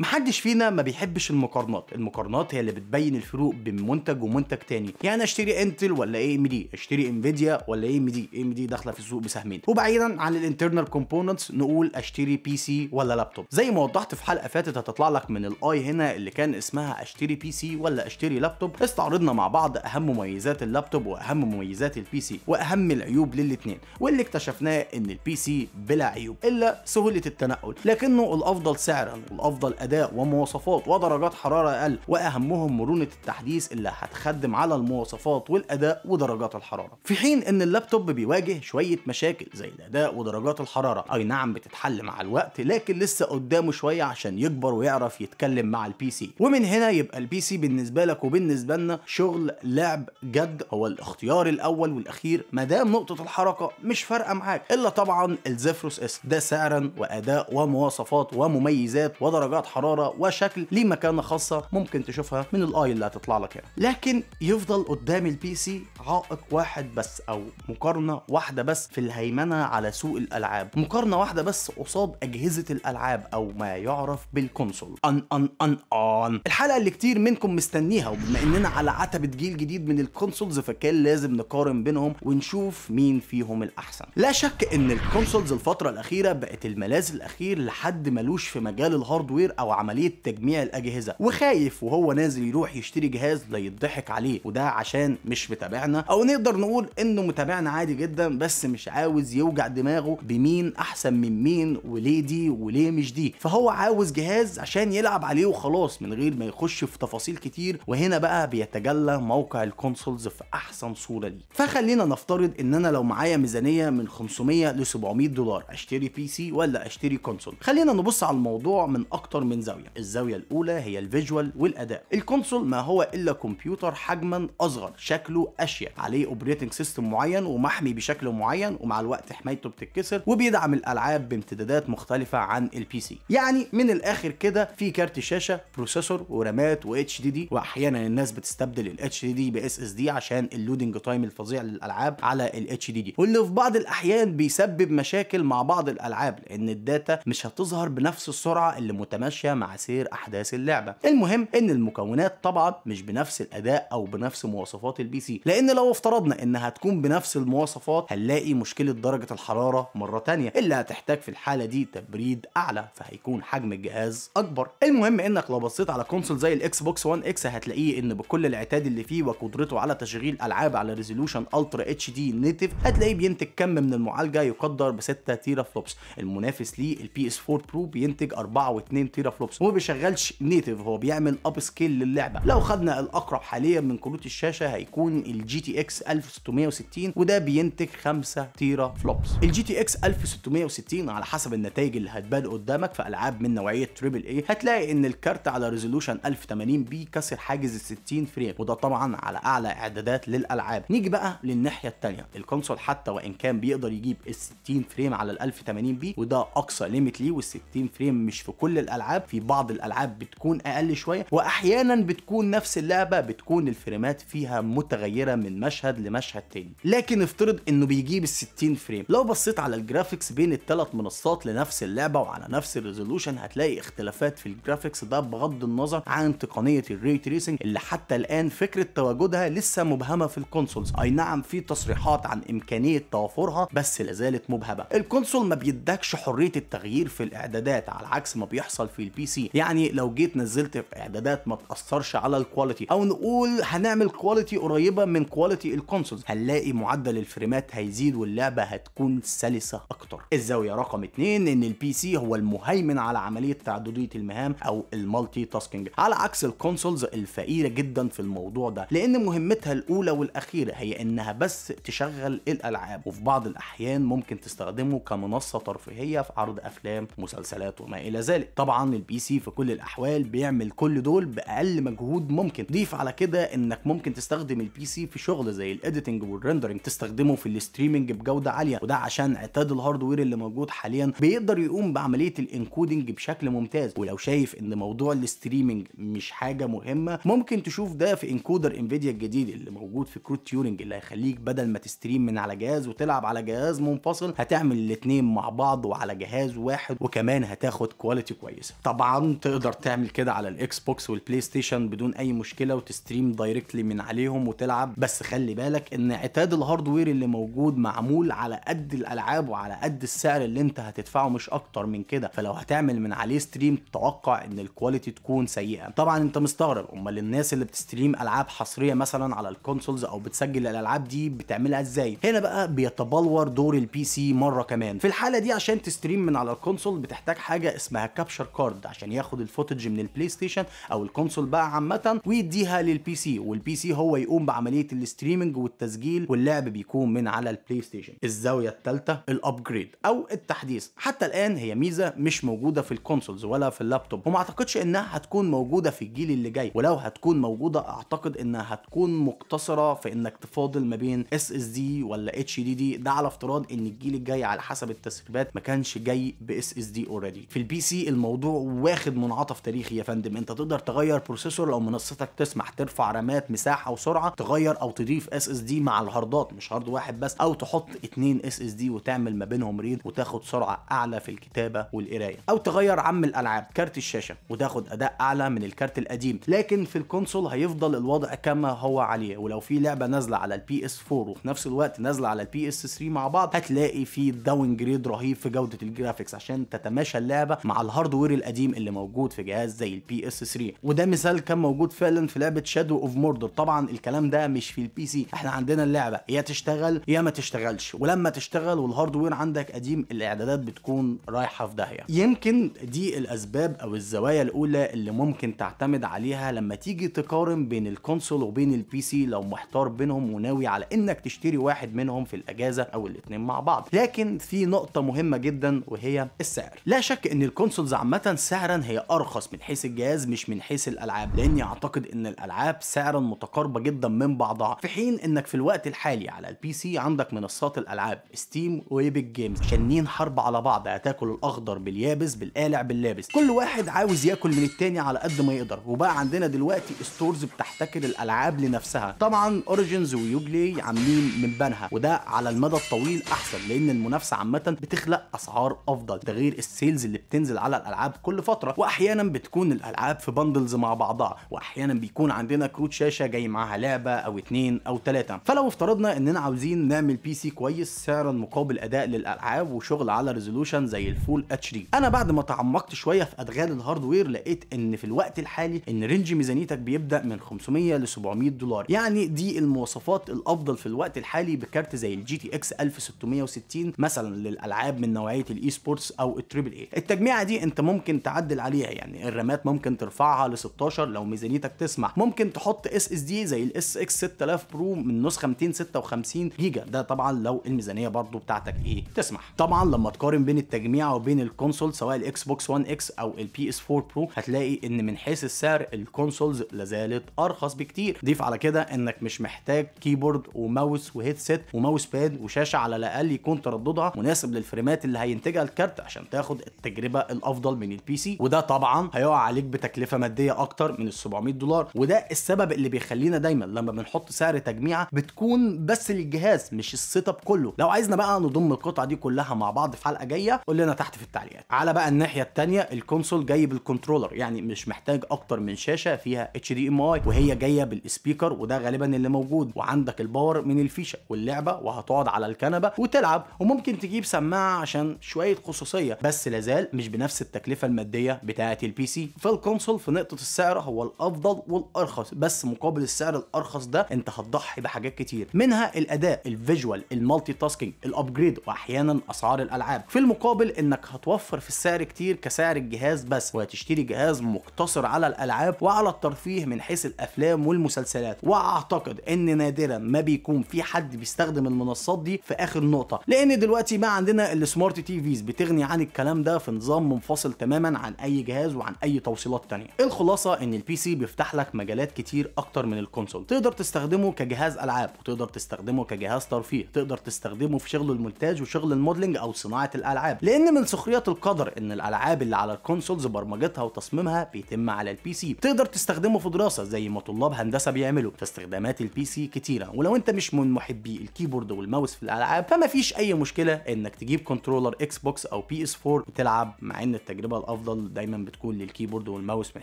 محدش فينا ما بيحبش المقارنات المقارنات هي اللي بتبين الفروق بين منتج ومنتج تاني يعني اشتري انتل ولا اي ام دي اشتري انفيديا ولا اي ام دي اي ام دي داخله في السوق بسهمين وبعيدا عن الانترنال كومبوننتس نقول اشتري بي سي ولا لابتوب زي ما وضحت في حلقه فاتت هتطلع لك من الاي هنا اللي كان اسمها اشتري بي سي ولا اشتري لابتوب استعرضنا مع بعض اهم مميزات اللابتوب واهم مميزات البي سي واهم العيوب للاثنين واللي اكتشفناه ان البي سي بلا عيوب الا سهوله التنقل لكنه الافضل سعرا والافضل اداء ومواصفات ودرجات حراره اقل واهمهم مرونه التحديث اللي هتخدم على المواصفات والاداء ودرجات الحراره في حين ان اللابتوب بيواجه شويه مشاكل زي الاداء ودرجات الحراره اي نعم بتتحل مع الوقت لكن لسه قدامه شويه عشان يكبر ويعرف يتكلم مع البي سي ومن هنا يبقى البي سي بالنسبه لك وبالنسبه لنا شغل لعب جد هو الاختيار الاول والاخير ما دام نقطه الحركه مش فارقه معاك الا طبعا الزفروس اس ده سعرا واداء ومواصفات ومميزات ودرجات حراره وشكل ليه مكانه خاصه ممكن تشوفها من الاي اللي هتطلع لك هنا لكن يفضل قدام البي سي عائق واحد بس او مقارنه واحده بس في الهيمنه على سوق الالعاب مقارنه واحده بس قصاد اجهزه الالعاب او ما يعرف بالكونسول ان ان ان ان الحلقه اللي كتير منكم مستنيها وبما اننا على عتبه جيل جديد من الكونسولز فكان لازم نقارن بينهم ونشوف مين فيهم الاحسن لا شك ان الكونسولز الفتره الاخيره بقت الملاذ الاخير لحد ملوش في مجال الهاردوير او عمليه تجميع الاجهزه وخايف وهو نازل يروح يشتري جهاز ليضحك عليه وده عشان مش متابعنا او نقدر نقول انه متابعنا عادي جدا بس مش عاوز يوجع دماغه بمين احسن من مين وليه دي وليه مش دي فهو عاوز جهاز عشان يلعب عليه وخلاص من غير ما يخش في تفاصيل كتير وهنا بقى بيتجلى موقع الكونسولز في احسن صوره ليه فخلينا نفترض ان انا لو معايا ميزانيه من 500 ل 700 دولار اشتري بي سي ولا اشتري كونسول خلينا نبص على الموضوع من اكتر من من زاويه الزاويه الاولى هي الفيجوال والاداء الكونسول ما هو الا كمبيوتر حجما اصغر شكله اشيك عليه اوبريتنج سيستم معين ومحمي بشكل معين ومع الوقت حمايته بتتكسر وبيدعم الالعاب بامتدادات مختلفه عن البي سي يعني من الاخر كده في كارت شاشه بروسيسور ورامات واتش دي دي واحيانا الناس بتستبدل الاتش دي دي باس اس دي عشان اللودنج تايم الفظيع للالعاب على الاتش دي دي واللي في بعض الاحيان بيسبب مشاكل مع بعض الالعاب لان الداتا مش هتظهر بنفس السرعه اللي متماشيه ماشيه مع سير أحداث اللعبة المهم إن المكونات طبعا مش بنفس الأداء أو بنفس مواصفات البي سي لأن لو افترضنا إنها تكون بنفس المواصفات هنلاقي مشكلة درجة الحرارة مرة تانية اللي هتحتاج في الحالة دي تبريد أعلى فهيكون حجم الجهاز أكبر المهم إنك لو بصيت على كونسول زي الإكس بوكس 1 إكس هتلاقيه إن بكل العتاد اللي فيه وقدرته على تشغيل ألعاب على ريزولوشن الترا اتش دي نيتف هتلاقيه بينتج كم من المعالجة يقدر ب 6 تيرا فلوبس المنافس ليه البي اس 4 برو بينتج 4.2 تيرا فلوبس وما بيشغلش نيتف هو بيعمل اب سكيل للعبه لو خدنا الاقرب حاليا من كروت الشاشه هيكون الجي تي اكس 1660 وده بينتج 5 تيرا فلوبس الجي تي اكس 1660 على حسب النتائج اللي هتبان قدامك في العاب من نوعيه تريبل اي هتلاقي ان الكارت على ريزولوشن 1080 بي كسر حاجز ال 60 فريم وده طبعا على اعلى اعدادات للالعاب نيجي بقى للناحيه الثانيه الكونسول حتى وان كان بيقدر يجيب ال 60 فريم على ال 1080 بي وده اقصى ليميت ليه وال 60 فريم مش في كل الالعاب في بعض الالعاب بتكون اقل شويه واحيانا بتكون نفس اللعبه بتكون الفريمات فيها متغيره من مشهد لمشهد تاني لكن افترض انه بيجيب ال 60 فريم لو بصيت على الجرافيكس بين الثلاث منصات لنفس اللعبه وعلى نفس الريزولوشن هتلاقي اختلافات في الجرافيكس ده بغض النظر عن تقنيه الري تريسنج اللي حتى الان فكره تواجدها لسه مبهمه في الكونسولز اي نعم في تصريحات عن امكانيه توافرها بس لازالت مبهمه الكونسول ما بيدكش حريه التغيير في الاعدادات على عكس ما بيحصل في البي سي يعني لو جيت نزلت في اعدادات ما تاثرش على الكواليتي او نقول هنعمل كواليتي قريبه من كواليتي الكونسولز هنلاقي معدل الفريمات هيزيد واللعبه هتكون سلسه اكتر الزاويه رقم 2 ان البي سي هو المهيمن على عمليه تعدديه المهام او المالتي تاسكينج على عكس الكونسولز الفقيره جدا في الموضوع ده لان مهمتها الاولى والاخيره هي انها بس تشغل الالعاب وفي بعض الاحيان ممكن تستخدمه كمنصه ترفيهيه في عرض افلام مسلسلات وما الى ذلك طبعا البي سي في كل الاحوال بيعمل كل دول باقل مجهود ممكن ضيف على كده انك ممكن تستخدم البي سي في شغل زي الايديتنج والريندرنج تستخدمه في الاستريمنج بجوده عاليه وده عشان عتاد الهاردوير اللي موجود حاليا بيقدر يقوم بعمليه الانكودنج بشكل ممتاز ولو شايف ان موضوع الاستريمنج مش حاجه مهمه ممكن تشوف ده في انكودر انفيديا الجديد اللي موجود في كروت تيورنج اللي هيخليك بدل ما تستريم من على جهاز وتلعب على جهاز منفصل هتعمل الاثنين مع بعض وعلى جهاز واحد وكمان هتاخد كواليتي كويسه طبعا تقدر تعمل كده على الاكس بوكس والبلاي ستيشن بدون اي مشكله وتستريم دايركتلي من عليهم وتلعب بس خلي بالك ان عتاد الهاردوير اللي موجود معمول على قد الالعاب وعلى قد السعر اللي انت هتدفعه مش اكتر من كده فلو هتعمل من عليه ستريم توقع ان الكواليتي تكون سيئه طبعا انت مستغرب امال الناس اللي بتستريم العاب حصريه مثلا على الكونسولز او بتسجل الالعاب دي بتعملها ازاي هنا بقى بيتبلور دور البي سي مره كمان في الحاله دي عشان تستريم من على الكونسول بتحتاج حاجه اسمها كابشر كارد هارد عشان ياخد الفوتج من البلاي ستيشن او الكونسول بقى عامه ويديها للبي سي والبي سي هو يقوم بعمليه الاستريمنج والتسجيل واللعب بيكون من على البلاي ستيشن الزاويه الثالثه الابجريد او التحديث حتى الان هي ميزه مش موجوده في الكونسولز ولا في اللابتوب وما اعتقدش انها هتكون موجوده في الجيل اللي جاي ولو هتكون موجوده اعتقد انها هتكون مقتصره في انك تفاضل ما بين اس اس دي ولا اتش دي دي ده على افتراض ان الجيل الجاي على حسب التسريبات ما كانش جاي باس اس دي اوريدي في البي سي الموضوع واخد منعطف تاريخي يا فندم انت تقدر تغير بروسيسور لو منصتك تسمح ترفع رامات مساحه وسرعه تغير او تضيف اس اس دي مع الهاردات مش هارد واحد بس او تحط اتنين اس اس دي وتعمل ما بينهم ريد وتاخد سرعه اعلى في الكتابه والقرايه او تغير عم الالعاب كارت الشاشه وتاخد اداء اعلى من الكارت القديم لكن في الكونسول هيفضل الوضع كما هو عليه ولو في لعبه نازله على البي اس 4 وفي نفس الوقت نازله على البي اس 3 مع بعض هتلاقي في داون جريد رهيب في جوده الجرافيكس عشان تتماشى اللعبه مع الهاردوير القديم القديم اللي موجود في جهاز زي البي اس 3 وده مثال كان موجود فعلا في لعبه شادو اوف موردر طبعا الكلام ده مش في البي سي احنا عندنا اللعبه يا تشتغل يا ما تشتغلش ولما تشتغل والهاردوير عندك قديم الاعدادات بتكون رايحه في داهيه يمكن دي الاسباب او الزوايا الاولى اللي ممكن تعتمد عليها لما تيجي تقارن بين الكونسول وبين البي سي لو محتار بينهم وناوي على انك تشتري واحد منهم في الاجازه او الاثنين مع بعض لكن في نقطه مهمه جدا وهي السعر لا شك ان الكونسولز عامه سعرا هي ارخص من حيث الجهاز مش من حيث الالعاب لاني اعتقد ان الالعاب سعرا متقاربه جدا من بعضها في حين انك في الوقت الحالي على البي سي عندك منصات الالعاب ستيم وايبك جيمز شنين حرب على بعض هتاكل الاخضر باليابس بالقالع باللابس كل واحد عاوز ياكل من التاني على قد ما يقدر وبقى عندنا دلوقتي ستورز بتحتكر الالعاب لنفسها طبعا اوريجنز ويوبلي عاملين من بنها وده على المدى الطويل احسن لان المنافسه عامه بتخلق اسعار افضل ده غير السيلز اللي بتنزل على الالعاب كل كل فتره واحيانا بتكون الالعاب في بندلز مع بعضها واحيانا بيكون عندنا كروت شاشه جاي معاها لعبه او اثنين او ثلاثه فلو افترضنا اننا عاوزين نعمل بي سي كويس سعرا مقابل اداء للالعاب وشغل على ريزولوشن زي الفول اتش دي انا بعد ما تعمقت شويه في ادغال الهاردوير لقيت ان في الوقت الحالي ان رينج ميزانيتك بيبدا من 500 ل 700 دولار يعني دي المواصفات الافضل في الوقت الحالي بكارت زي الجي تي اكس 1660 مثلا للالعاب من نوعيه الاي سبورتس او التريبل اي التجميعه دي انت ممكن تعدل عليها يعني الرامات ممكن ترفعها ل 16 لو ميزانيتك تسمح ممكن تحط اس اس دي زي الاس اكس 6000 برو من نسخه 256 جيجا ده طبعا لو الميزانيه برضو بتاعتك ايه تسمح طبعا لما تقارن بين التجميع وبين الكونسول سواء الاكس بوكس 1 اكس او البي اس 4 برو هتلاقي ان من حيث السعر الكونسولز لازالت ارخص بكتير ضيف على كده انك مش محتاج كيبورد وماوس وهيدسيت وماوس باد وشاشه على الاقل يكون ترددها مناسب للفريمات اللي هينتجها الكارت عشان تاخد التجربه الافضل من البي سي وده طبعا هيقع عليك بتكلفه ماديه اكتر من ال 700 دولار وده السبب اللي بيخلينا دايما لما بنحط سعر تجميعه بتكون بس للجهاز مش السيت اب كله لو عايزنا بقى نضم القطعه دي كلها مع بعض في حلقه جايه قول لنا تحت في التعليقات على بقى الناحيه الثانيه الكونسول جاي بالكنترولر يعني مش محتاج اكتر من شاشه فيها اتش دي ام اي وهي جايه بالسبيكر وده غالبا اللي موجود وعندك الباور من الفيشه واللعبه وهتقعد على الكنبه وتلعب وممكن تجيب سماعه عشان شويه خصوصيه بس لازال مش بنفس التكلفه الماديه بتاعه البي سي فالكونسول في نقطه السعر هو الافضل والارخص بس مقابل السعر الارخص ده انت هتضحي بحاجات كتير منها الاداء الفيجوال المالتي تاسكينج الابجريد واحيانا اسعار الالعاب في المقابل انك هتوفر في السعر كتير كسعر الجهاز بس وهتشتري جهاز مقتصر على الالعاب وعلى الترفيه من حيث الافلام والمسلسلات واعتقد ان نادرا ما بيكون في حد بيستخدم المنصات دي في اخر نقطه لان دلوقتي بقى عندنا السمارت تي فيز بتغني عن الكلام ده في نظام منفصل تماما تماما عن اي جهاز وعن اي توصيلات تانية الخلاصه ان البي سي بيفتح لك مجالات كتير اكتر من الكونسول تقدر تستخدمه كجهاز العاب وتقدر تستخدمه كجهاز ترفيه تقدر تستخدمه في شغل المونتاج وشغل الموديلنج او صناعه الالعاب لان من سخرية القدر ان الالعاب اللي على الكونسولز برمجتها وتصميمها بيتم على البي سي تقدر تستخدمه في دراسه زي ما طلاب هندسه بيعملوا فاستخدامات البي سي كتيره ولو انت مش من محبي الكيبورد والماوس في الالعاب فما فيش اي مشكله انك تجيب كنترولر اكس بوكس او بي اس 4 وتلعب مع ان التجربه الافضل دايما بتكون للكيبورد والماوس من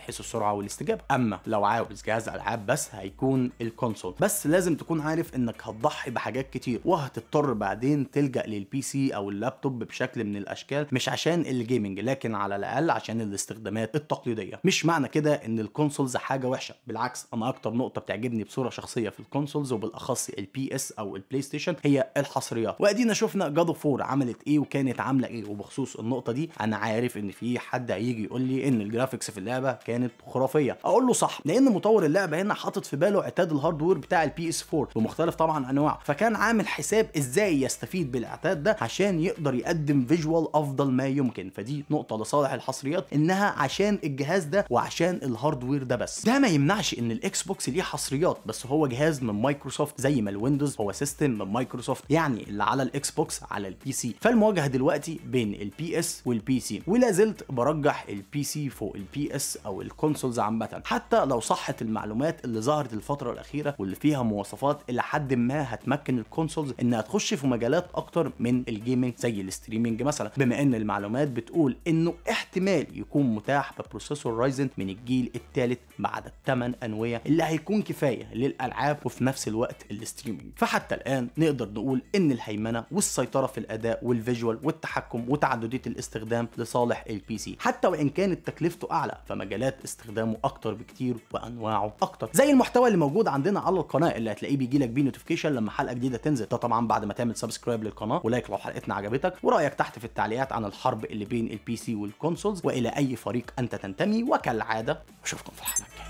حيث السرعه والاستجابه اما لو عاوز جهاز العاب بس هيكون الكونسول بس لازم تكون عارف انك هتضحي بحاجات كتير وهتضطر بعدين تلجا للبي سي او اللابتوب بشكل من الاشكال مش عشان الجيمنج لكن على الاقل عشان الاستخدامات التقليديه مش معنى كده ان الكونسولز حاجه وحشه بالعكس انا اكتر نقطه بتعجبني بصوره شخصيه في الكونسولز وبالاخص البي اس او البلاي ستيشن هي الحصريات وادينا شفنا جادو فور عملت ايه وكانت عامله ايه وبخصوص النقطه دي انا عارف ان في حد حد هيجي يقول لي ان الجرافيكس في اللعبه كانت خرافيه اقول له صح لان مطور اللعبه هنا حاطط في باله اعتاد الهاردوير بتاع البي اس 4 بمختلف طبعا انواعه فكان عامل حساب ازاي يستفيد بالاعتاد ده عشان يقدر يقدم فيجوال افضل ما يمكن فدي نقطه لصالح الحصريات انها عشان الجهاز ده وعشان الهاردوير ده بس ده ما يمنعش ان الاكس بوكس ليه حصريات بس هو جهاز من مايكروسوفت زي ما الويندوز هو سيستم من مايكروسوفت يعني اللي على الاكس بوكس على البي سي فالمواجهه دلوقتي بين البي اس والبي سي ولا زلت ارجح البي سي فوق البي اس او الكونسولز عامه حتى لو صحت المعلومات اللي ظهرت الفتره الاخيره واللي فيها مواصفات الى حد ما هتمكن الكونسولز انها تخش في مجالات اكتر من الجيمنج زي الستريمنج مثلا بما ان المعلومات بتقول انه احتمال يكون متاح ببروسيسور رايزن من الجيل الثالث بعد الثمان انويه اللي هيكون كفايه للالعاب وفي نفس الوقت الستريمنج فحتى الان نقدر نقول ان الهيمنه والسيطره في الاداء والفيجوال والتحكم وتعدديه الاستخدام لصالح البي سي حتى وان كانت تكلفته اعلى فمجالات استخدامه اكتر بكتير وانواعه اكتر زي المحتوى اللي موجود عندنا على القناه اللي هتلاقيه بيجي لك بيه نوتيفيكيشن لما حلقه جديده تنزل ده طبعا بعد ما تعمل سبسكرايب للقناه ولايك لو حلقتنا عجبتك ورايك تحت في التعليقات عن الحرب اللي بين البي سي والكونسولز والى اي فريق انت تنتمي وكالعاده اشوفكم في الحلقه